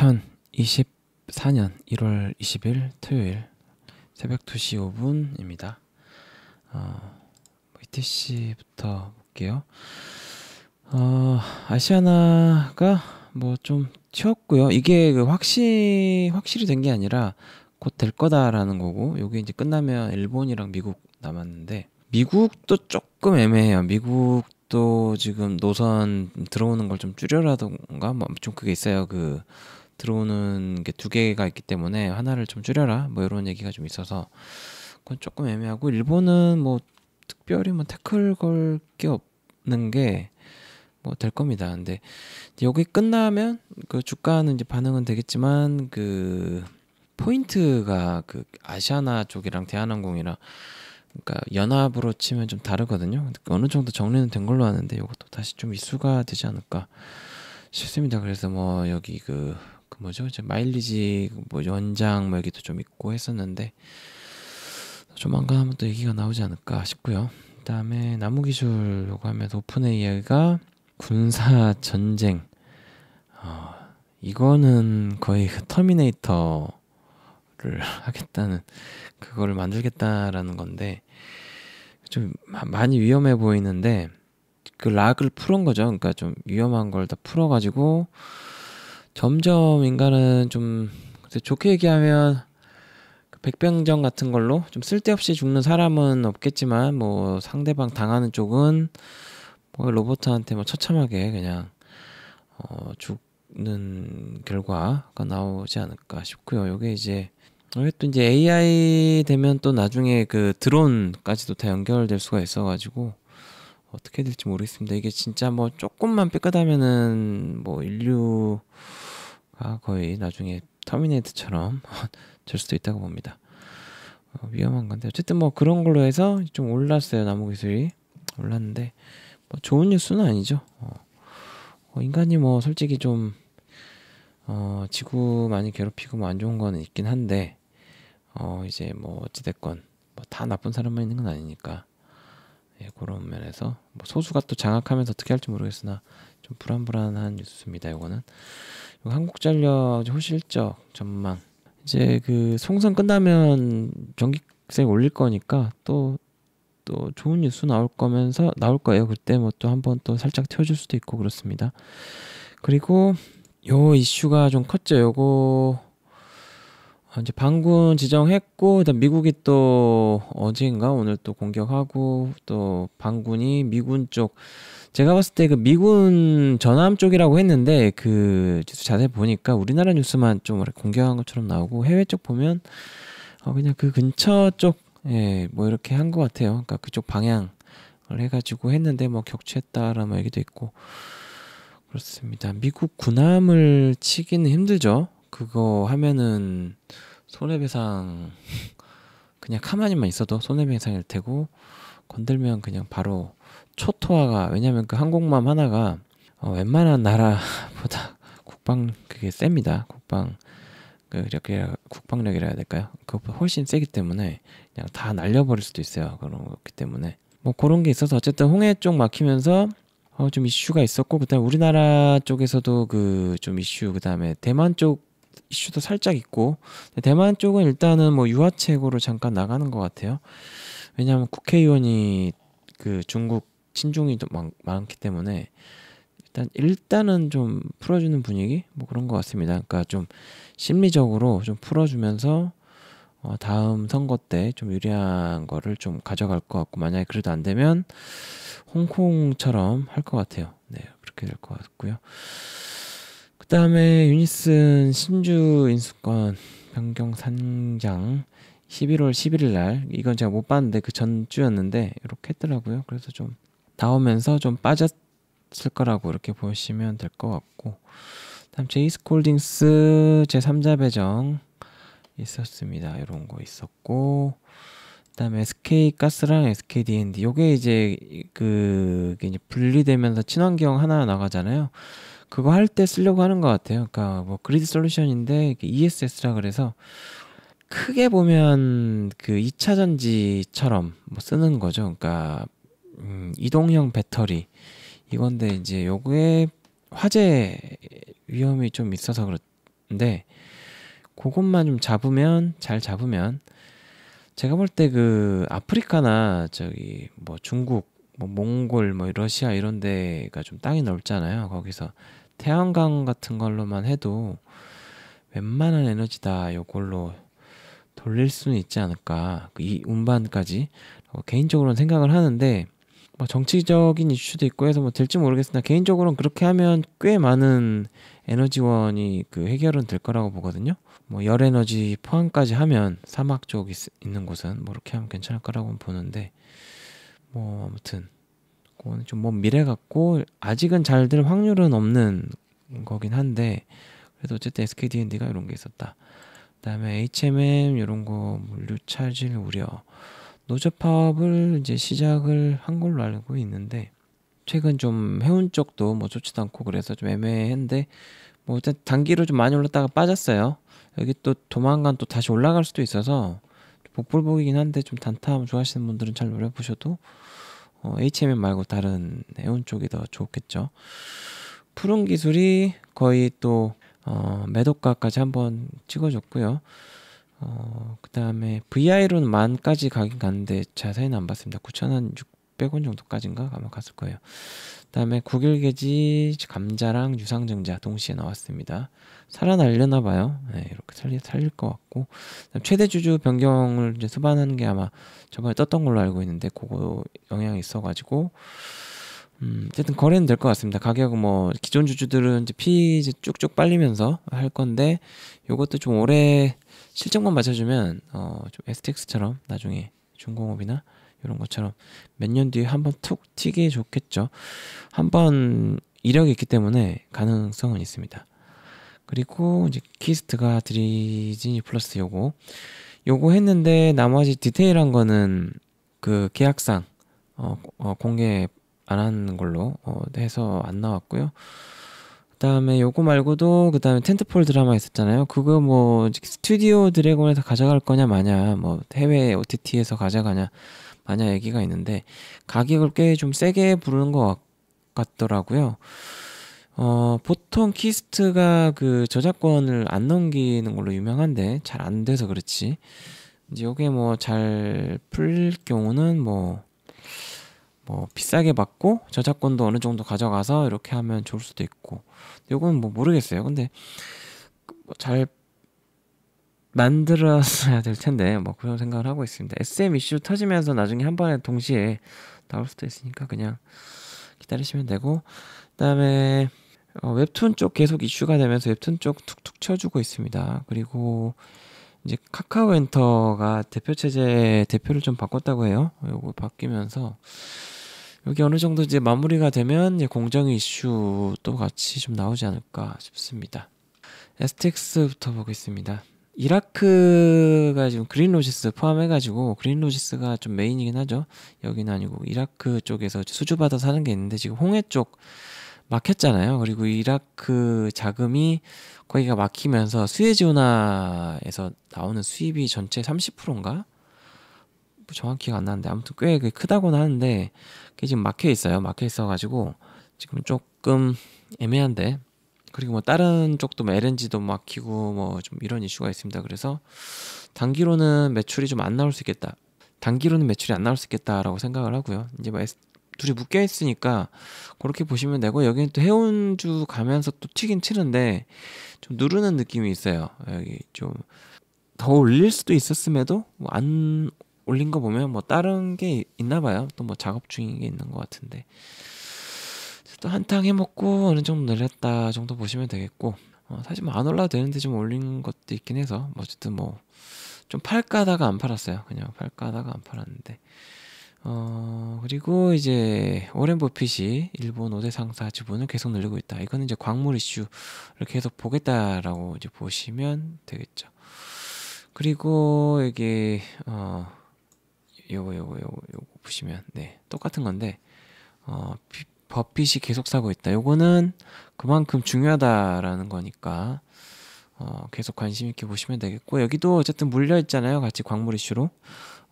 2024년 1월 20일 토요일 새벽 2시 5분입니다. 어, ETC부터 볼게요. 어, 아시아나가 뭐좀 튀었고요. 이게 그 확실 확실히 된 게 아니라 곧 될 거다라는 거고 이게 이제 끝나면 일본이랑 미국 남았는데 미국도 조금 애매해요. 미국 도 지금 노선 들어오는 걸 좀 줄여라던가 뭐 엄청 게 있어요. 그 들어오는 게 두 개가 있기 때문에 하나를 좀 줄여라 뭐 이런 얘기가 좀 있어서 그건 조금 애매하고 일본은 뭐 특별히 뭐 태클 걸 게 없는 게 뭐 될 겁니다. 근데 여기 끝나면 그 주가는 이제 반응은 되겠지만 그 포인트가 그 아시아나 쪽이랑 대한항공이랑 그러니까 연합으로 치면 좀 다르거든요. 어느 정도 정리는 된 걸로 아는데 이것도 다시 좀 이슈가 되지 않을까 싶습니다. 그래서 뭐 여기 그그 뭐죠? 이제 마일리지 뭐 연장 뭐 얘기도 좀 있고 했었는데 조만간 한번 또 얘기가 나오지 않을까 싶고요. 그다음에 나무 기술이라고 하면 오픈AI가 군사 전쟁 어, 이거는 거의 그 터미네이터를 하겠다는 그거를 만들겠다라는 건데 좀 많이 위험해 보이는데 그 락을 풀은 거죠. 그러니까 좀 위험한 걸 다 풀어가지고 점점 인간은 좀 좋게 얘기하면 그 백병정 같은 걸로 좀 쓸데없이 죽는 사람은 없겠지만 뭐 상대방 당하는 쪽은 뭐 로버트한테 뭐 처참하게 그냥 어 죽는 결과가 나오지 않을까 싶고요. 요게 이제 또 이제 AI 되면 또 나중에 그 드론까지도 다 연결될 수가 있어가지고 어떻게 될지 모르겠습니다. 이게 진짜 뭐 조금만 삐끗하면은 뭐 인류 아, 거의 나중에 터미네이트처럼 될 수도 있다고 봅니다. 어, 위험한 건데 어쨌든 뭐 그런 걸로 해서 좀 올랐어요 나무 기술이 올랐는데 뭐 좋은 뉴스는 아니죠. 어, 어, 인간이 뭐 솔직히 좀 어, 지구 많이 괴롭히고 뭐안 좋은 거는 있긴 한데 어, 이제 뭐 어찌됐건 뭐다 나쁜 사람만 있는 건 아니니까 예, 그런 면에서 뭐 소수가 또 장악하면서 어떻게 할지 모르겠으나 좀 불안불안한 뉴스입니다. 이거는. 한국전력 호실적 전망 이제 그 송선 끝나면 전기세 올릴 거니까 또또 또 좋은 뉴스 나올 거면서 나올 거예요. 그때 뭐 또 한 번 또 살짝 튀어줄 수도 있고 그렇습니다. 그리고 요 이슈가 좀 컸죠. 요거 어, 이제 반군 지정했고 일단 미국이 또 어제인가 오늘 또 공격하고 또 반군이 미군 쪽 제가 봤을 때 그 미군 전함 쪽이라고 했는데 그 자세히 보니까 우리나라 뉴스만 좀 공격한 것처럼 나오고 해외 쪽 보면 어 그냥 그 근처 쪽에뭐 예, 이렇게 한 것 같아요. 그러니까 그쪽 방향을 해가지고 했는데 뭐 격추했다라는 뭐 얘기도 있고 그렇습니다. 미국 군함을 치기는 힘들죠. 그거 하면은 손해배상 그냥 가만히만 있어도 손해배상일 테고 건들면 그냥 바로 초토화가 왜냐면 그 항공모함 하나가 어, 웬만한 나라보다 국방 그게 셉니다 국방 그렇게 이 국방력이라 해야 될까요 그것보다 훨씬 세기 때문에 그냥 다 날려버릴 수도 있어요 그런거기 때문에 뭐 그런 게 있어서 어쨌든 홍해 쪽 막히면서 어, 좀 이슈가 있었고 그다음 우리나라 쪽에서도 그 좀 이슈 그다음에 대만 쪽 이슈도 살짝 있고 대만 쪽은 일단은 뭐 유화책으로 잠깐 나가는 것 같아요. 왜냐하면 국회의원이 그 중국 친중이 많, 많기 때문에 일단 일단은 좀 풀어주는 분위기 뭐 그런 것 같습니다. 그러니까 좀 심리적으로 좀 풀어주면서 어, 다음 선거 때 좀 유리한 거를 좀 가져갈 것 같고 만약에 그래도 안 되면 홍콩처럼 할 것 같아요. 네 그렇게 될 것 같고요. 그다음에 유니슨 신주 인수권 변경 상장 11월 11일 날 이건 제가 못 봤는데 그 전주였는데 이렇게 했더라고요. 그래서 좀 나오면서 좀 빠졌을 거라고 이렇게 보시면 될 것 같고 다음 제이스콜딩스 제3자 배정 있었습니다. 이런 거 있었고 그다음에 SK 가스랑 SK D&D 요게 이제 그, 그게 이제 분리되면서 친환경 하나 나가잖아요. 그거 할 때 쓰려고 하는 것 같아요. 그러니까 뭐 그리드 솔루션인데 ESS라 그래서 크게 보면 그 2차 전지처럼 뭐 쓰는 거죠. 그러니까 음, 이동형 배터리 이건데 이제 요게 화재 위험이 좀 있어서 그런데 그것만 좀 잡으면 잘 잡으면 제가 볼 때 그 아프리카나 저기 뭐 중국 뭐 몽골 뭐 러시아 이런 데가 좀 땅이 넓잖아요. 거기서 태양광 같은 걸로만 해도 웬만한 에너지 다요걸로 돌릴 수는 있지 않을까 그 이 운반까지 어, 개인적으로는 생각을 하는데 뭐 정치적인 이슈도 있고 해서 뭐 될지 모르겠으나 개인적으로는 그렇게 하면 꽤 많은 에너지원이 그 해결은 될 거라고 보거든요. 뭐 열 에너지 포함까지 하면 사막 쪽 있, 는 곳은 뭐 이렇게 하면 괜찮을 거라고 보는데 뭐 아무튼 같고 좀먼 미래 같고 아직은 잘 될 확률은 없는 거긴 한데 그래도 어쨌든 SKDND가 이런 게 있었다. 그다음에 HMM 이런 거 물류 차질 우려 노조 파업을 이제 시작을 한 걸로 알고 있는데 최근 좀 해운 쪽도 뭐 좋지도 않고 그래서 좀 애매한데 뭐 일단 단기로 좀 많이 올랐다가 빠졌어요. 여기 또도망간또 다시 올라갈 수도 있어서 복불복이긴 한데 좀 단타 좋아하시는 분들은 잘 노려보셔도 어, HMM 말고 다른 에온 쪽이 더 좋겠죠. 푸른 기술이 거의 또 어, 매도가까지 한번 찍어줬고요. 어, 그 다음에 VI로는 만까지 가긴 갔는데 자세히는 안 봤습니다. 9,600원 정도까지인가 아마 갔을 거예요. 다음에 국일계지 감자랑 유상증자 동시에 나왔습니다. 살아날려나 봐요. 네, 이렇게 살리, 살릴 것 같고 최대 주주 변경을 이제 수반한 게 아마 저번에 떴던 걸로 알고 있는데 그거 영향이 있어가지고 음, 어쨌든 거래는 될 것 같습니다. 가격은 뭐 기존 주주들은 이제 피 이제 쭉쭉 빨리면서 할 건데 요것도 좀 올해 실적만 맞춰주면 어, 좀 STX처럼 나중에 중공업이나 이런 것처럼 몇 년 뒤에 한번 툭 튀기 좋겠죠. 한번 이력이 있기 때문에 가능성은 있습니다. 그리고 이제 키스트가 드리지니 플러스 요거 요거 했는데 나머지 디테일한 거는 그 계약상 어, 어, 공개 안 한 걸로 어, 해서 안 나왔고요. 그다음에 요거 말고도 그다음에 텐트폴 드라마 있었잖아요. 그거 뭐 스튜디오 드래곤에서 가져갈 거냐 마냐 뭐 해외 OTT에서 가져가냐 마냥 얘기가 있는데 가격을 꽤 좀 세게 부르는 것 같더라고요. 어, 보통 키스트가 그 저작권을 안 넘기는 걸로 유명한데 잘 안 돼서 그렇지. 이제 요게 뭐 잘 풀 경우는 뭐, 뭐 비싸게 받고 저작권도 어느 정도 가져가서 이렇게 하면 좋을 수도 있고. 요건 뭐 모르겠어요. 근데 그 뭐 잘 만들었어야 될 텐데 뭐 그런 생각을 하고 있습니다. SM 이슈 터지면서 나중에 한 번에 동시에 나올 수도 있으니까 그냥 기다리시면 되고 그다음에 어, 웹툰 쪽 계속 이슈가 되면서 웹툰 쪽 툭툭 쳐주고 있습니다. 그리고 이제 카카오 엔터가 대표 체제 대표를 좀 바꿨다고 해요. 요거 바뀌면서 여기 어느 정도 이제 마무리가 되면 이제 공정 이슈도 같이 좀 나오지 않을까 싶습니다. 에스틱부터 보겠습니다. 이라크가 지금 그린로지스 포함해가지고 그린로지스가 좀 메인이긴 하죠. 여기는 아니고 이라크 쪽에서 수주받아사는게 있는데 지금 홍해 쪽 막혔잖아요. 그리고 이라크 자금이 거기가 막히면서 스웨지 운하에서 나오는 수입이 전체 30%인가? 뭐 정확히 기안 나는데 아무튼 꽤 그 크다고는 하는데 그게 지금 막혀 있어요. 막혀 있어가지고 지금 조금 애매한데 그리고 뭐 다른 쪽도 뭐 LNG도 막히고 뭐 좀 이런 이슈가 있습니다. 그래서 단기로는 매출이 좀 안 나올 수 있겠다. 단기로는 매출이 안 나올 수 있겠다라고 생각을 하고요. 이제 뭐 둘이 묶여 있으니까 그렇게 보시면 되고 여기는 또 해운주 가면서 또 튀긴 치는데 좀 누르는 느낌이 있어요. 여기 좀 더 올릴 수도 있었음에도 뭐안 올린 거 보면 뭐 다른 게 있나 봐요. 또 뭐 작업 중인 게 있는 것 같은데. 또 한탕 해먹고 어느 정도 늘렸다 정도 보시면 되겠고 어, 사실 뭐안 올라도 되는데 좀 올린 것도 있긴 해서 뭐 어쨌든 뭐 좀 팔까다가 안 팔았어요 그냥 팔까다가 안 팔았는데 어 그리고 이제 오렌 버핏이 일본 5대 상사 지분을 계속 늘리고 있다. 이거는 이제 광물 이슈를 계속 보겠다라고 이제 보시면 되겠죠. 그리고 이게 어 요거 요거 요거 요거 보시면 네 똑같은 건데 어 비, 버핏이 계속 사고 있다. 요거는 그만큼 중요하다라는 거니까 어, 계속 관심 있게 보시면 되겠고 여기도 어쨌든 물려 있잖아요. 같이 광물 이슈로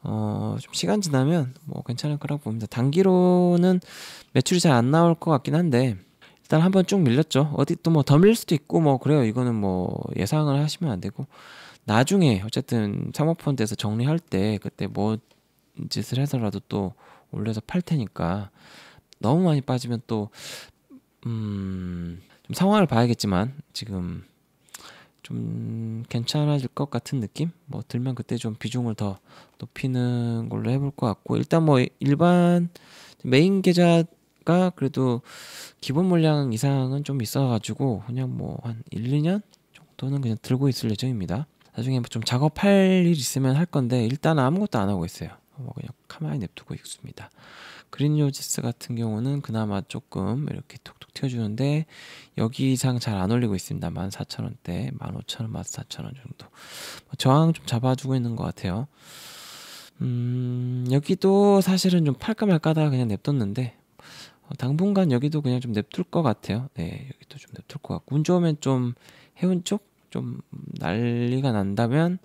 어, 좀 시간 지나면 뭐 괜찮을 거라고 봅니다. 단기로는 매출이 잘 안 나올 것 같긴 한데 일단 한번 쭉 밀렸죠. 어디 또 뭐 더 밀릴 수도 있고 뭐 그래요. 이거는 뭐 예상을 하시면 안 되고 나중에 어쨌든 상업펀드에서 정리할 때 그때 뭐 짓을 해서라도 또 올려서 팔 테니까 너무 많이 빠지면 또 음, 좀 상황을 봐야겠지만 지금 좀 괜찮아질 것 같은 느낌? 뭐 들면 그때 좀 비중을 더 높이는 걸로 해볼 것 같고 일단 뭐 일반 메인 계좌가 그래도 기본 물량 이상은 좀 있어가지고 그냥 뭐 한 1, 2년 정도는 그냥 들고 있을 예정입니다. 나중에 뭐좀 작업할 일 있으면 할 건데 일단 은 아무것도 안 하고 있어요. 뭐 그냥 가만히 냅두고 있습니다. 그린 요지스 같은 경우는 그나마 조금 이렇게 톡톡 튀어주는데 여기 이상 잘 안 올리고 있습니다. 만4 0 0 0원대 15,000원, 14,000원 정도 뭐 저항 좀 잡아주고 있는 것 같아요. 음, 여기도 사실은 좀 팔까 말까다가 그냥 냅뒀는데 어, 당분간 여기도 그냥 좀 냅둘 것 같아요. 네, 여기도 좀 냅둘 것 같고 운 좋으면 좀 해운 쪽 좀 난리가 난다면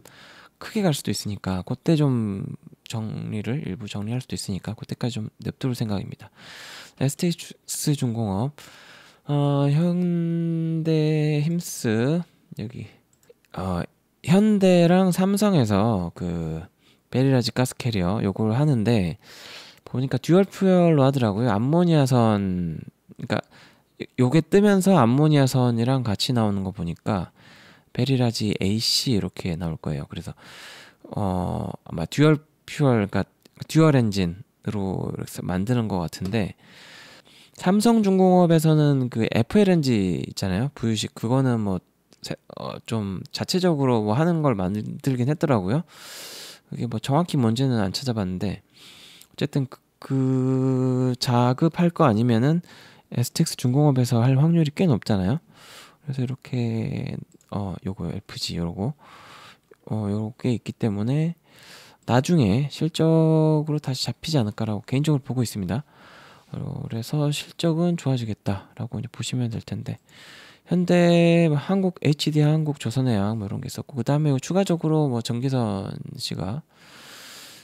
크게 갈 수도 있으니까 그때 좀 정리를 일부 정리할 수도 있으니까 그때까지 좀 냅둘 생각입니다. STS 중공업 어, 현대 힘스 여기 어, 현대랑 삼성에서 그 베리라지 가스 캐리어 요걸 하는데 보니까 듀얼 퓨얼로 하더라고요. 암모니아선 그러니까 요게 뜨면서 암모니아선이랑 같이 나오는 거 보니까 베리라지 AC 이렇게 나올 거예요. 그래서 어 아마 듀얼 듀얼 가 듀얼 엔진으로 만드는 것 같은데 삼성중공업에서는 그 FLNG 있잖아요 부유식 그거는 뭐좀 어, 자체적으로 뭐 하는 걸 만들긴 했더라고요. 그게 뭐 정확히 뭔지는 안 찾아봤는데 어쨌든 그, 그 자급할 거 아니면은 에스텍스 중공업에서 할 확률이 꽤 높잖아요. 그래서 이렇게 어 요거 FG 요거어 요게 렇 있기 때문에 나중에 실적으로 다시 잡히지 않을까라고 개인적으로 보고 있습니다. 그래서 실적은 좋아지겠다라고 이제 보시면 될 텐데 현대 뭐 한국 HD 한국 조선해양 뭐 이런 게 있었고 그 다음에 추가적으로 뭐 정기선 씨가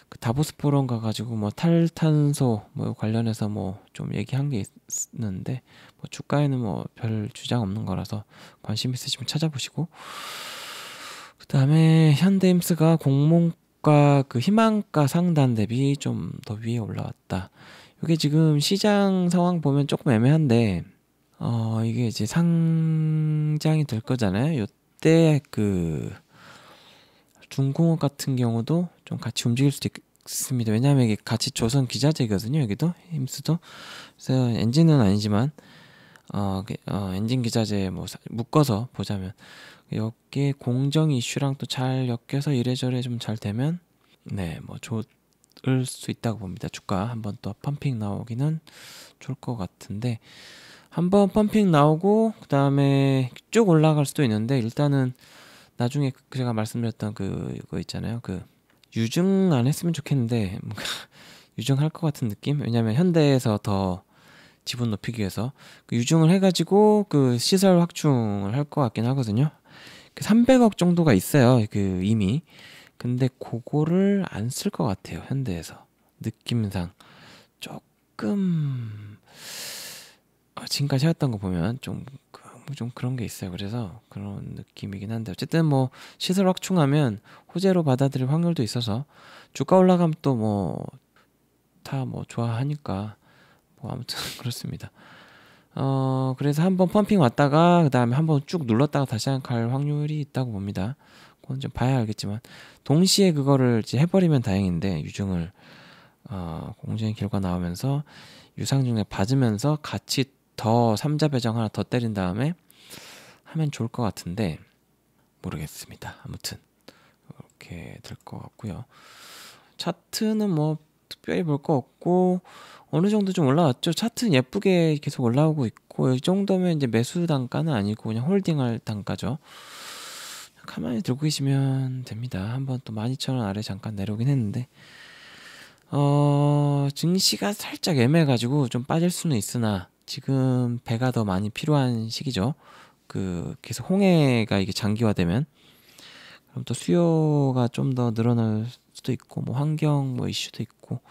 그 다보스 포럼 가가지고 뭐 탈탄소 뭐 관련해서 뭐 좀 얘기한 게 있는데 뭐 주가에는 뭐 별 주장 없는 거라서 관심 있으시면 찾아보시고 그 다음에 현대임스가 공몽 주가 그 희망가 상단 대비 좀 더 위에 올라왔다. 이게 지금 시장 상황 보면 조금 애매한데 어 이게 이제 상장이 될 거잖아요. 요때 그 중공업 같은 경우도 좀 같이 움직일 수도 있습니다. 왜냐하면 이게 같이 조선 기자재거든요. 여기도 힘스도 그래서 엔진은 아니지만 어, 그, 어 엔진 기자재 뭐 묶어서 보자면 여기에 공정 이슈랑 또 잘 엮여서 이래저래 좀 잘 되면 네 뭐 좋을 수 있다고 봅니다. 주가 한번 또 펌핑 나오기는 좋을 것 같은데 한번 펌핑 나오고 그 다음에 쭉 올라갈 수도 있는데 일단은 나중에 제가 말씀드렸던 그거 있잖아요. 그 유증 안 했으면 좋겠는데 뭔가 유증할 것 같은 느낌? 왜냐면 현대에서 더 지분 높이기 위해서 그 유증을 해가지고 그 시설 확충을 할 것 같긴 하거든요. 300억 그 정도가 있어요. 그 이미. 근데 그거를 안 쓸 것 같아요. 현대에서 느낌상 조금 지금까지 어, 해왔던 거 보면 좀. 그, 좀 그런 게 있어요. 그래서 그런 느낌이긴 한데 어쨌든 뭐 시설 확충하면 호재로 받아들일 확률도 있어서 주가 올라감 또뭐다뭐 뭐 좋아하니까 뭐 아무튼 그렇습니다. 어, 그래서 한번 펌핑 왔다가 그 다음에 한번 쭉 눌렀다가 다시 한갈 확률이 있다고 봅니다. 그건 좀 봐야 알겠지만 동시에 그거를 이제 해버리면 다행인데 유증을 어, 공증의 결과 나오면서 유상증액 받으면서 같이 더 삼자 배정 하나 더 때린 다음에 하면 좋을 것 같은데 모르겠습니다. 아무튼 그렇게될 것 같고요. 차트는 뭐 특별히 볼 거 없고 어느 정도 좀 올라왔죠. 차트는 예쁘게 계속 올라오고 있고 이 정도면 이제 매수 단가는 아니고 그냥 홀딩할 단가죠. 가만히 들고 계시면 됩니다. 한번 또 12,000원 아래 잠깐 내려오긴 했는데 어, 증시가 살짝 애매해가지고 좀 빠질 수는 있으나 지금 배가 더 많이 필요한 시기죠. 그 계속 홍해가 이게 장기화되면 그럼 또 수요가 좀 더 늘어날 수도 있고 뭐 환경 뭐 이슈도 있고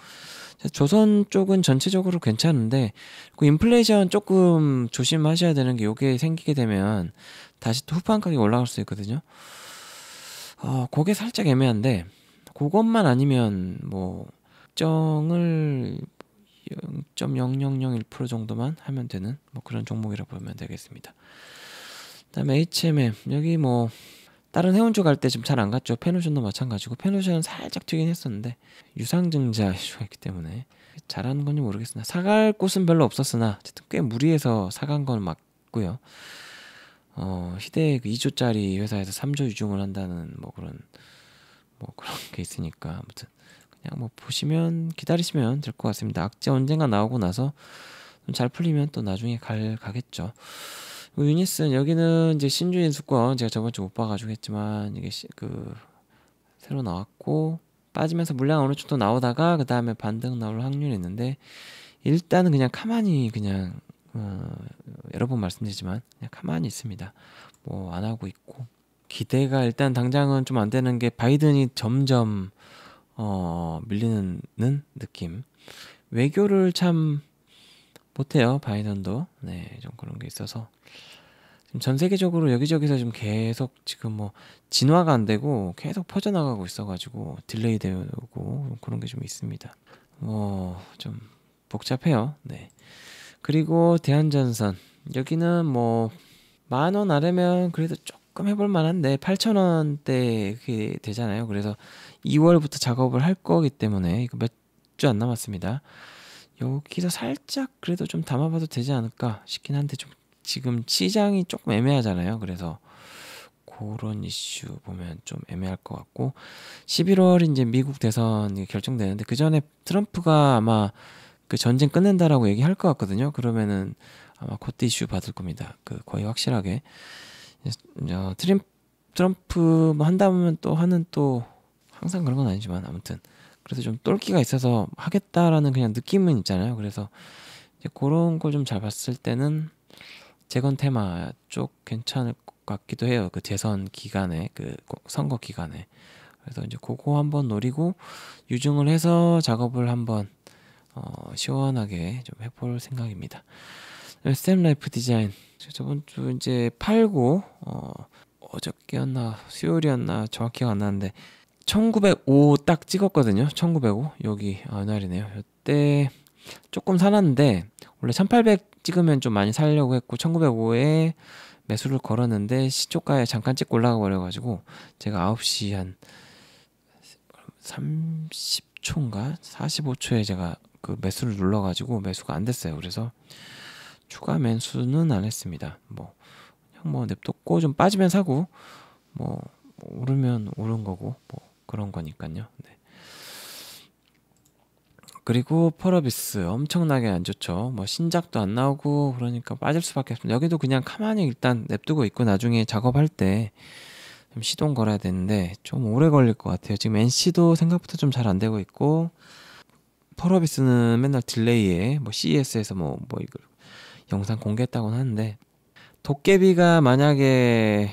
조선 쪽은 전체적으로 괜찮은데 그 인플레이션 조금 조심하셔야 되는 게 요게 생기게 되면 다시 또 후판 가격이 올라갈 수 있거든요. 어, 그게 살짝 애매한데 그것만 아니면 뭐 정을 0.0001% 정도만 하면 되는 뭐 그런 종목이라고 보면 되겠습니다. 그다음에 HMM 여기 뭐 다른 해운주 갈때지잘안 갔죠. 페누션도 마찬가지고 페누션은 살짝 튀긴 했었는데 유상증자 이슈가 있기 때문에 잘하는 건지 모르겠으나 사갈 곳은 별로 없었으나 어쨌든 꽤 무리해서 사간 건 맞고요. 어, 희대의 그 2조짜리 회사에서 3조 유증을 한다는 뭐 그런 뭐 그런 게 있으니까 아무튼 그냥 뭐 보시면 기다리시면 될 것 같습니다. 악재 언젠가 나오고 나서 잘 풀리면 또 나중에 갈 가겠죠. 그 유니슨 여기는 이제 신주인 수권 제가 저번 주 못 봐가지고 했지만 이게 시, 그 새로 나왔고 빠지면서 물량 어느 정도 나오다가 그 다음에 반등 나올 확률이 있는데 일단은 그냥 가만히 그냥 어, 여러 번 말씀드리지만 그냥 가만히 있습니다. 뭐 안 하고 있고 기대가 일단 당장은 좀 안 되는 게 바이든이 점점 어, 밀리는 느낌. 외교를 참 못해요 바이든도 네 좀 그런 게 있어서 지금 전 세계적으로 여기저기서 지금 계속 지금 뭐 진화가 안 되고 계속 퍼져나가고 있어가지고 딜레이 되고 그런 게 좀 있습니다 뭐좀 어, 복잡해요 네 그리고 대한전선 여기는 뭐 만 원 아래면 그래도 조금 해볼 만한데 8천원대 그게 되잖아요 그래서 2월부터 작업을 할 거기 때문에 이거 몇 주 안 남았습니다 여기서 살짝 그래도 좀 담아봐도 되지 않을까 싶긴 한데 좀 지금 시장이 조금 애매하잖아요. 그래서 그런 이슈 보면 좀 애매할 것 같고 11월 이제 미국 대선이 결정되는데 그 전에 트럼프가 아마 그 전쟁 끝낸다라고 얘기할 것 같거든요. 그러면은 아마 코트 이슈 받을 겁니다. 그 거의 확실하게 어, 트림 트럼프 뭐 한다면 또 하는 또 항상 그런 건 아니지만 아무튼 그래서 좀 똘끼가 있어서 하겠다라는 그냥 느낌은 있잖아요. 그래서 이제 그런 걸 좀 잘 봤을 때는 재건 테마 쪽 괜찮을 것 같기도 해요. 그 재선 기간에 그 선거 기간에 그래서 이제 그거 한번 노리고 유증을 해서 작업을 한번 어, 시원하게 좀 해 볼 생각입니다. 네, 스쌤 라이프 디자인 저번 주 이제 팔고 어, 어저께였나 수요일이었나 정확히 안 나는데 1905딱 찍었거든요. 1905 여기 아, 날이네요. 이때 조금 사놨는데 원래 1800 찍으면 좀 많이 살려고 했고 1905에 매수를 걸었는데 시초가에 잠깐 찍고 올라가 버려가지고 제가 9시 한 30초인가 45초에 제가 그 매수를 눌러가지고 매수가 안 됐어요. 그래서 추가 매수는 안 했습니다. 뭐 그냥 뭐 냅뒀고 좀 빠지면 사고 뭐 오르면 오른 거고 뭐 그런 거니까요. 네. 그리고 펄어비스 엄청나게 안 좋죠. 뭐 신작도 안 나오고 그러니까 빠질 수밖에 없습니다. 여기도 그냥 가만히 일단 냅두고 있고 나중에 작업할 때좀 시동 걸어야 되는데 좀 오래 걸릴 것 같아요. 지금 NC도 생각보다 좀 잘 안 되고 있고 펄어비스는 맨날 딜레이에 뭐 CES에서 뭐뭐 뭐 이걸 영상 공개했다고 하는데 도깨비가 만약에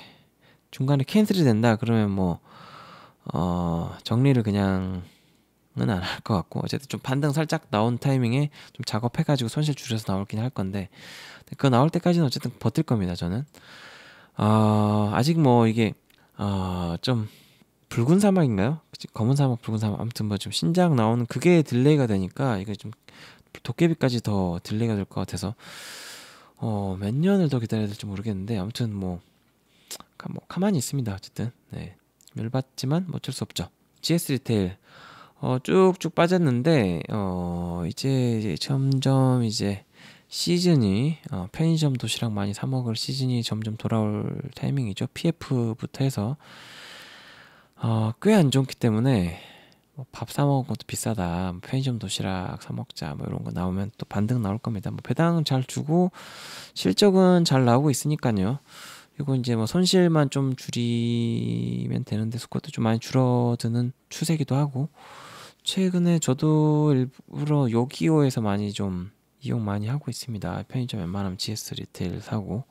중간에 캔슬이 된다 그러면 뭐 어, 정리를 그냥은 안 할 것 같고 어쨌든 좀 반등 살짝 나온 타이밍에 좀 작업해가지고 손실 줄여서 나올긴 할 건데 그 나올 때까지는 어쨌든 버틸 겁니다 저는 어, 아직 뭐 이게 어, 좀 붉은 사막인가요? 그치? 검은 사막 붉은 사막 아무튼 뭐 좀 신작 나오는 그게 딜레이가 되니까 이게 좀 도깨비까지 더 딜레이가 될 것 같아서 어, 몇 년을 더 기다려야 될지 모르겠는데 아무튼 뭐, 가, 뭐 가만히 있습니다 어쨌든 네. 열받지만 뭐 어쩔 수 없죠. GS 리테일 어, 쭉쭉 빠졌는데 어, 이제 점점 이제 시즌이 어, 편의점 도시락 많이 사 먹을 시즌이 점점 돌아올 타이밍이죠. PF부터 해서 어, 꽤 안 좋기 때문에 뭐 밥사 먹은 것도 비싸다. 뭐 편의점 도시락 사 먹자. 뭐 이런 거 나오면 또 반등 나올 겁니다. 뭐 배당 잘 주고 실적은 잘 나오고 있으니까요. 그리고 이제 뭐 손실만 좀 줄이면 되는데 스쿼트 좀 많이 줄어드는 추세기도 하고 최근에 저도 일부러 요기요에서 많이 좀 이용 많이 하고 있습니다. 편의점 웬만하면 GS 리테일 사고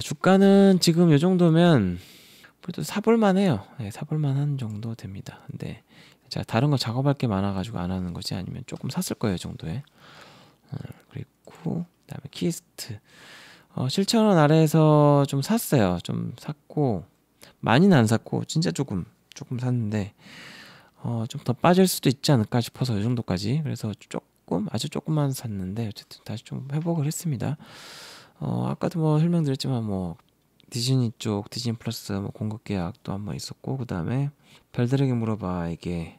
주가는 지금 요 정도면 그래도 사볼만 해요. 네, 사볼만 한 정도 됩니다. 근데 제가 다른 거 작업할 게 많아가지고 안 하는 거지 아니면 조금 샀을 거예요 정도에 음, 그리고 그다음에 키스트 어, 7 0원 아래에서 좀 샀어요. 좀 샀고 많이는 안 샀고 진짜 조금 조금 샀는데 어, 좀 더 빠질 수도 있지 않을까 싶어서 이 정도까지 그래서 조금 아주 조금만 샀는데 어쨌든 다시 좀 회복을 했습니다. 어, 아까도 뭐 설명드렸지만 뭐 디즈니 쪽 디즈니 플러스 뭐 공급 계약도 한번 있었고 그 다음에 별들에게 물어봐 이게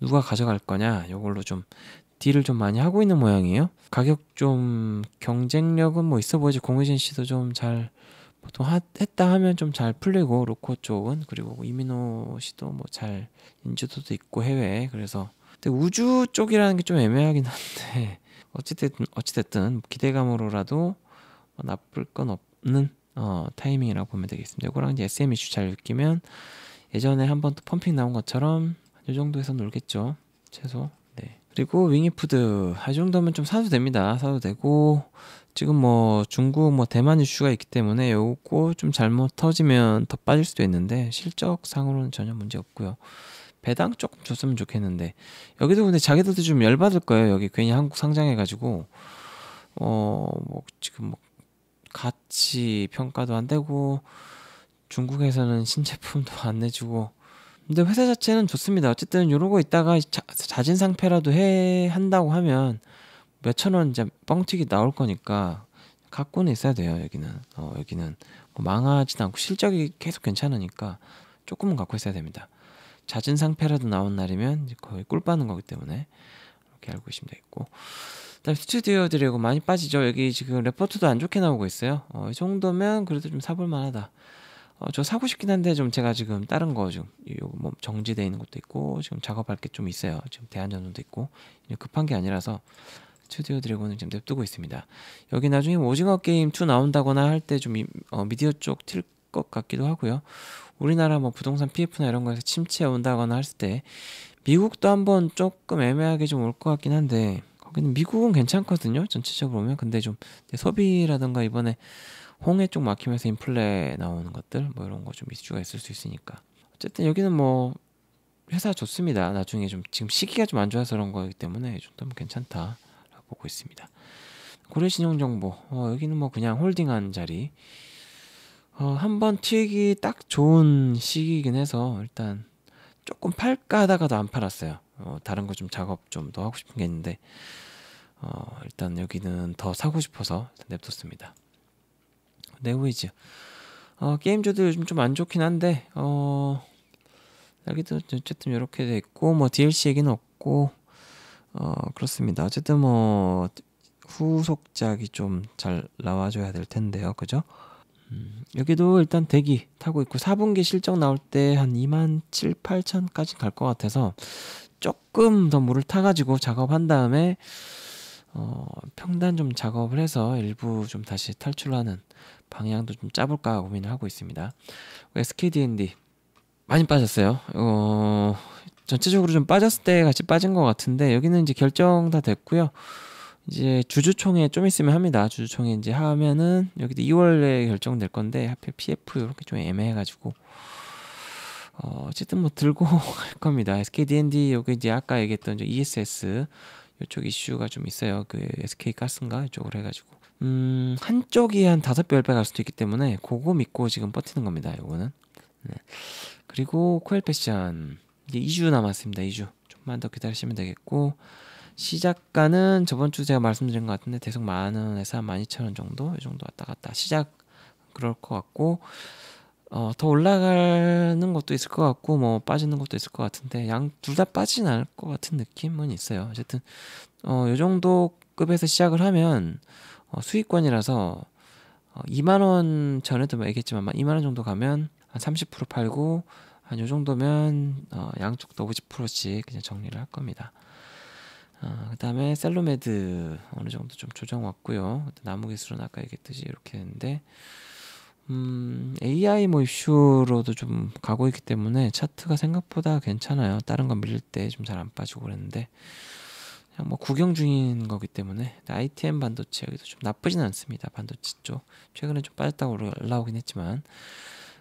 누가 가져갈 거냐 이걸로 좀 딜을 좀 많이 하고 있는 모양이에요. 가격 좀 경쟁력은 뭐 있어 보이지 공유진 씨도 좀 잘 보통 하, 했다 하면 좀 잘 풀리고 로코 쪽은 그리고 뭐 이민호 씨도 뭐 잘 인지도도 있고 해외 그래서 근데 우주 쪽이라는 게 좀 애매하긴 한데 어찌됐든 어찌됐든 기대감으로라도 뭐 나쁠 건 없는 어, 타이밍이라고 보면 되겠습니다. 이거랑 이제 SM 이슈 잘 느끼면 예전에 한번 펌핑 나온 것처럼 이 정도에서 놀겠죠 최소. 그리고 윙이푸드 할 정도면 좀 사도 됩니다. 사도 되고 지금 뭐 중국 뭐 대만 이슈가 있기 때문에 요거 좀 잘못 터지면 더 빠질 수도 있는데 실적상으로는 전혀 문제 없고요. 배당 조금 줬으면 좋겠는데 여기도 근데 자기들도 좀 열받을 거예요. 여기 괜히 한국 상장해가지고 어 뭐 지금 뭐 가치 평가도 안 되고 중국에서는 신제품도 안 내주고 근데 회사 자체는 좋습니다. 어쨌든 이러고 있다가 자, 진 상패라도 해 한다고 하면 몇 천 원 이제 뻥튀기 나올 거니까 갖고는 있어야 돼요. 여기는 어, 여기는 뭐망하지도 않고 실적이 계속 괜찮으니까 조금은 갖고 있어야 됩니다. 자진 상패라도 나온 날이면 거의 꿀 빠는 거기 때문에 이렇게 알고 계시면 되겠고 그다음 스튜디오들이고 많이 빠지죠 여기 지금 레포트도 안 좋게 나오고 있어요 어, 이 정도면 그래도 좀 사볼 만하다 어, 저 사고 싶긴 한데 좀 제가 지금 다른 거좀뭐 정지돼 있는 것도 있고 지금 작업할 게 좀 있어요. 지금 대한전선도 있고 급한 게 아니라서 스튜디오 드래곤을 지금 냅두고 있습니다. 여기 나중에 뭐 오징어 게임 2 나온다거나 할 때좀 어, 미디어 쪽 튈 것 같기도 하고요. 우리나라 뭐 부동산 PF나 이런 거에서 침체해 온다거나 할 때 미국도 한번 조금 애매하게 좀 올 것 같긴 한데 거기는 미국은 괜찮거든요. 전체적으로 보면 근데 좀 소비라든가 이번에 홍해 쪽 막히면서 인플레 나오는 것들 뭐 이런 거 좀 이슈가 있을 수 있으니까 어쨌든 여기는 뭐 회사 좋습니다. 나중에 좀 지금 시기가 좀 안 좋아서 그런 거기 때문에 좀 더 괜찮다라고 보고 있습니다. 고려신용정보 어, 여기는 뭐 그냥 홀딩한 자리 어, 한번 튀기 딱 좋은 시기이긴 해서 일단 조금 팔까 하다가도 안 팔았어요. 어, 다른 거 좀 작업 좀 더 하고 싶은 게 있는데 어, 일단 여기는 더 사고 싶어서 냅뒀습니다. 네오이즈. 어, 게임즈도 요즘 좀 안 좋긴 한데 어 여기도 어쨌든 이렇게 돼 있고 뭐 DLC 얘기는 없고 어 그렇습니다. 어쨌든 뭐 후속작이 좀 잘 나와줘야 될 텐데요, 그죠? 음, 여기도 일단 대기 타고 있고 4분기 실적 나올 때 한 2만 7, 8천까지 갈 것 같아서 조금 더 물을 타가지고 작업한 다음에 어, 평단 좀 작업을 해서 일부 좀 다시 탈출하는 방향도 좀 짜볼까 고민을 하고 있습니다. SKDND 많이 빠졌어요. 어, 전체적으로 좀 빠졌을 때 같이 빠진 것 같은데 여기는 이제 결정 다 됐고요. 이제 주주총회 좀 있으면 합니다. 주주총회 이제 하면은 여기도 2월에 결정될 건데 하필 PF 이렇게 좀 애매해가지고 어, 어쨌든 뭐 들고 갈 겁니다. SKDND 여기 이제 아까 얘기했던 ESS 이쪽 이슈가 좀 있어요. 그 SK 가스인가 이쪽으로 해가지고 음, 한쪽이 한 다섯 배, 열 배 갈 수도 있기 때문에 그거 믿고 지금 버티는 겁니다. 요거는. 네. 그리고 코엘 패션 이제 2주 남았습니다. 2주. 좀만 더 기다리시면 되겠고 시작가는 저번 주 제가 말씀드린 것 같은데 대략 만원에서 1 2 0원 정도 이 정도 왔다 갔다 시작 그럴 것 같고 어, 더 올라가는 것도 있을 것 같고 뭐 빠지는 것도 있을 것 같은데 양 둘 다빠진 않을 것 같은 느낌은 있어요. 어쨌든 어, 요 정도 급에서 시작을 하면 어, 수익권이라서 어, 2만 원 전에도 뭐 얘기했지만 2만 원 정도 가면 한 30% 팔고 한 요 정도면 어, 양쪽 부다5로씩 그냥 정리를 할 겁니다. 어, 그 다음에 셀로메드 어느 정도 좀 조정 왔고요. 나무 기술은 아까 얘기했듯이 이렇게 했는데 음, AI 뭐 이슈로도 좀 가고 있기 때문에 차트가 생각보다 괜찮아요. 다른 거 밀릴 때 좀 잘 안 빠지고 그랬는데 그냥 뭐 구경 중인 거기 때문에 ITM 반도체 여기도 좀 나쁘진 않습니다. 반도체 쪽 최근에 좀 빠졌다고 올라오긴 했지만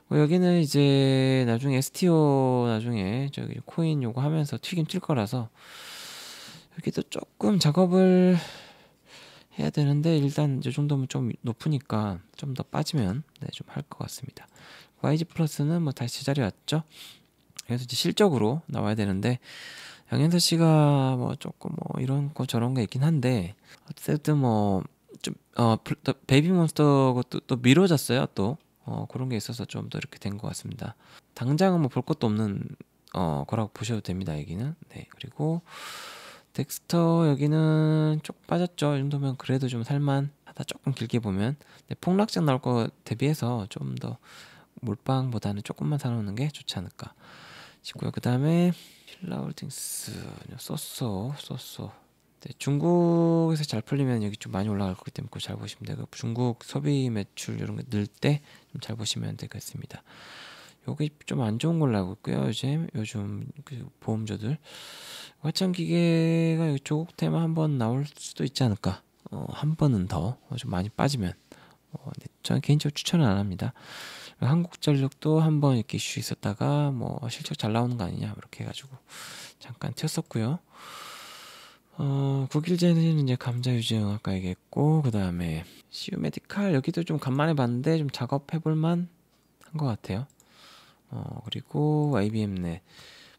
뭐 여기는 이제 나중에 STO 나중에 저기 코인 요구 하면서 튀김 튈 거라서 여기도 조금 작업을 해야 되는데 일단 이 정도면 좀 높으니까 좀 더 빠지면 네, 좀할 것 같습니다. YG 플러스는 뭐 다시 제자리 왔죠. 그래서 이제 실적으로 나와야 되는데 양현서 씨가 뭐 조금 뭐 이런 거 저런 거 있긴 한데 어쨌든 뭐 좀 어 베이비몬스터 것도 또 미뤄졌어요 또 어, 그런 게 있어서 좀 더 이렇게 된 것 같습니다. 당장은 뭐 볼 것도 없는 어, 거라고 보셔도 됩니다 여기는 네 그리고 덱스터 여기는 쭉 빠졌죠 이 정도면 그래도 좀 살만하다 조금 길게 보면 네, 폭락장 나올 거 대비해서 좀 더 몰빵보다는 조금만 사놓는 게 좋지 않을까 싶고요 그 다음에 필라울딩스 썼어 썼어 네, 중국에서 잘 풀리면 여기 좀 많이 올라갈 거기 때문에 잘 보시면 되고 그 중국 소비 매출 이런 거늘때 좀 잘 보시면 되겠습니다 여기 좀 안 좋은 걸로 알고 있고요 요즘 요즘 그 보험주들 화창 기계가 조국 테마 한번 나올 수도 있지 않을까 어, 한 번은 더 좀 많이 빠지면 어, 네, 저는 개인적으로 추천은 안 합니다 한국전력도 한번 이렇게 이슈 있었다가 뭐 실적 잘 나오는 거 아니냐 이렇게 해가지고 잠깐 튀었었고요. 어, 국일제는 이제 감자 유지영아까 얘기했고 그 다음에 시우메디칼 여기도 좀 간만에 봤는데 좀 작업해볼만 한것 같아요. 어, 그리고 IBM네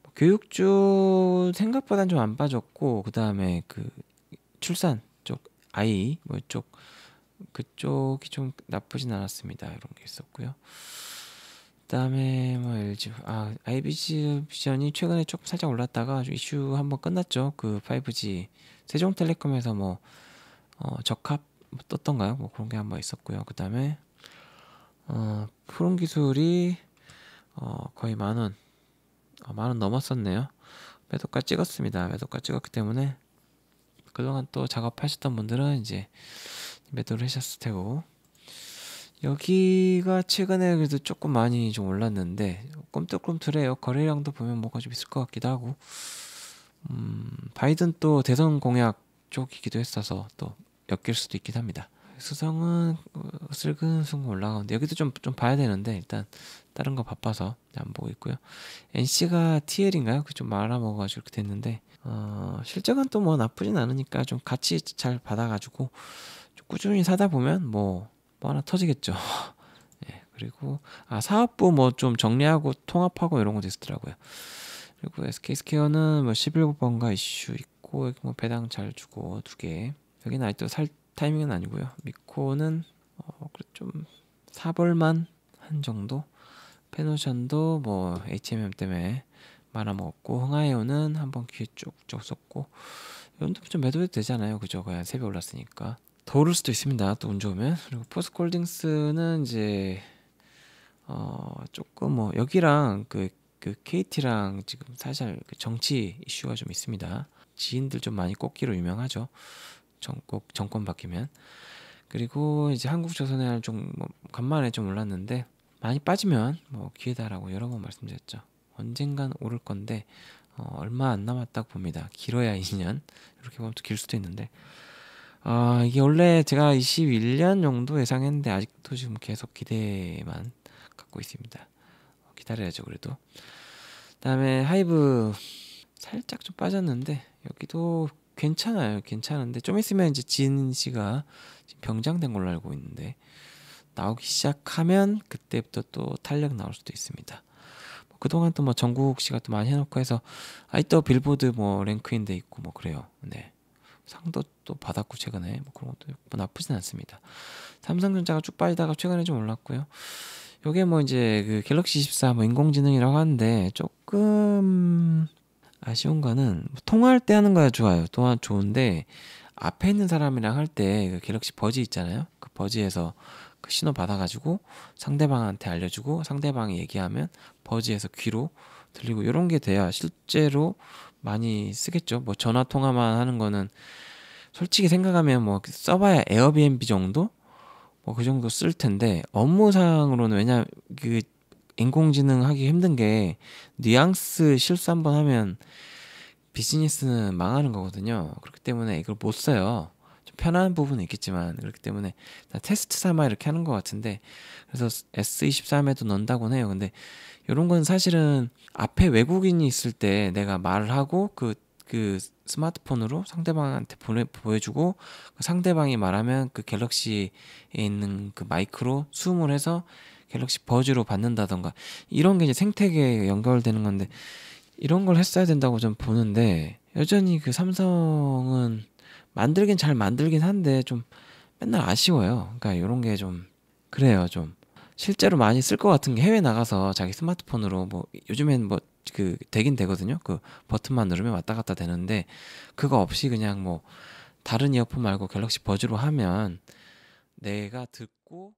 뭐 교육주 생각보단좀 안 빠졌고 그 다음에 그 출산 쪽 아이 뭐쪽 그쪽이 좀 나쁘진 않았습니다. 이런 게 있었고요. 그다음에 뭐 LG 아 IBG 비전이 최근에 조금 살짝 올랐다가 이슈 한번 끝났죠. 그 5G 세종텔레콤에서 뭐 어, 적합 뭐 떴던가요? 뭐 그런 게 한번 있었고요. 그다음에 어, 프롬 기술이 어, 거의 만 원, 어, 만원 넘었었네요. 매도가 찍었습니다. 매도가 찍었기 때문에 그동안 또 작업하셨던 분들은 이제 매도를 하셨을 테고 여기가 최근에 그래도 조금 많이 좀 올랐는데 꼼틀꼼틀해요. 거래량도 보면 뭐가 좀 있을 것 같기도 하고 음, 바이든 또 대선 공약 쪽이기도 했어서 또 엮일 수도 있긴 합니다. 수성은 슬근슬근 어, 올라가는데 여기도 좀 좀 봐야 되는데 일단 다른 거 바빠서 안 보고 있고요. NC가 TL인가요? 그 좀 말아먹어가지고 이렇게 됐는데 어, 실적은 또 뭐 나쁘진 않으니까 좀 같이 잘 받아가지고 꾸준히 사다 보면 뭐, 뭐 하나 터지겠죠. 예, 그리고 아 사업부 뭐 좀 정리하고 통합하고 이런 것도 있더라고요. 었 그리고 SK스퀘어는 뭐 11번가 이슈 있고 뭐 배당 잘 주고 두 개. 여기는 아직도 살 타이밍은 아니고요. 미코는 어, 그래 좀사벌만한 정도. 페노션도 뭐 HMM 때문에 말아먹었고 흥하에오는 한번 귀에 쭉쭉 썼고 이런 데좀 매도해도 되잖아요. 그죠? 그냥 세 배 올랐으니까. 더 오를 수도 있습니다. 또 운 좋으면. 그리고 포스콜딩스는 이제 어 조금 뭐 여기랑 그, 그 KT랑 지금 사실 그 정치 이슈가 좀 있습니다. 지인들 좀 많이 꼽기로 유명하죠. 정 꼭 정권 바뀌면 그리고 이제 한국조선에 좀뭐 간만에 좀 올랐는데 많이 빠지면 뭐 기회다라고 여러 번 말씀드렸죠. 언젠간 오를 건데 어, 얼마 안 남았다고 봅니다. 길어야 2년 이렇게 보면 또 길 수도 있는데 아, 이게 원래 제가 21년 정도 예상했는데 아직도 지금 계속 기대만 갖고 있습니다. 기다려야죠, 그래도. 그다음에 하이브 살짝 좀 빠졌는데 여기도 괜찮아요. 괜찮은데 좀 있으면 이제 진 씨가 병장된 걸로 알고 있는데 나오기 시작하면 그때부터 또 탄력 나올 수도 있습니다. 뭐 그동안 또 뭐 정국 씨가 또 많이 해놓고 해서 아이 또 빌보드 뭐 랭크인데 있고 뭐 그래요. 네. 상도 또 받았고 최근에 뭐 그런 것도 뭐 나쁘진 않습니다. 삼성전자가 쭉 빠지다가 최근에 좀 올랐고요. 요게 뭐 이제 그 갤럭시 1 4뭐 인공지능이라고 하는데 조금 아쉬운 거는 뭐 통화할 때 하는 거야 좋아요. 또한 좋은데 앞에 있는 사람이랑 할 때 그 갤럭시 버즈 있잖아요. 그버즈에서그 신호 받아가지고 상대방한테 알려주고 상대방이 얘기하면 버즈에서 귀로 들리고 이런 게 돼야 실제로 많이 쓰겠죠. 뭐 전화 통화만 하는 거는 솔직히 생각하면 뭐 써봐야 에어비앤비 정도? 뭐 그 정도 쓸 텐데 업무상으로는 왜냐 그 인공지능 하기 힘든 게 뉘앙스 실수 한번 하면 비즈니스는 망하는 거거든요. 그렇기 때문에 이걸 못 써요. 좀 편한 부분은 있겠지만 그렇기 때문에 테스트 삼아 이렇게 하는 것 같은데 그래서 S23에도 넣는다곤 해요. 근데 이런 건 사실은 앞에 외국인이 있을 때 내가 말을 하고 그, 그 스마트폰으로 상대방한테 보내, 보여주고 그 상대방이 말하면 그 갤럭시에 있는 그 마이크로 수음을 해서 갤럭시 버즈로 받는다던가 이런 게 이제 생태계에 연결되는 건데 이런 걸 했어야 된다고 좀 보는데 여전히 그 삼성은 만들긴 잘 만들긴 한데 좀 맨날 아쉬워요. 그러니까 이런 게 좀 그래요. 좀 실제로 많이 쓸 것 같은 게 해외 나가서 자기 스마트폰으로 뭐 요즘엔 뭐 그 되긴 되거든요. 그 버튼만 누르면 왔다 갔다 되는데 그거 없이 그냥 뭐 다른 이어폰 말고 갤럭시 버즈로 하면 내가 듣고